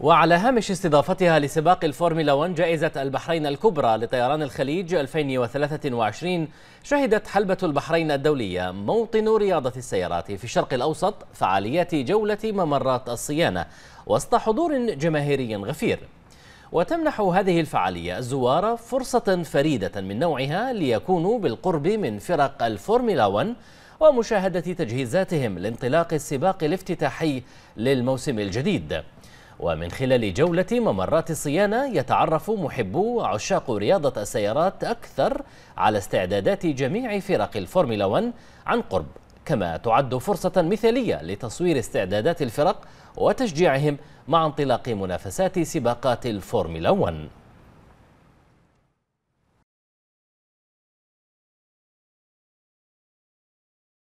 وعلى هامش استضافتها لسباق الفورمولا 1 جائزة البحرين الكبرى لطيران الخليج 2023 شهدت حلبة البحرين الدولية موطن رياضة السيارات في الشرق الأوسط فعاليات جولة ممرات الصيانة وسط حضور جماهيري غفير وتمنح هذه الفعالية الزوار فرصة فريدة من نوعها ليكونوا بالقرب من فرق الفورمولا 1 ومشاهدة تجهيزاتهم لانطلاق السباق الافتتاحي للموسم الجديد ومن خلال جولة ممرات الصيانة يتعرف محبو عشاق رياضة السيارات أكثر على استعدادات جميع فرق الفورمولا 1 عن قرب كما تعد فرصة مثالية لتصوير استعدادات الفرق وتشجيعهم مع انطلاق منافسات سباقات الفورمولا 1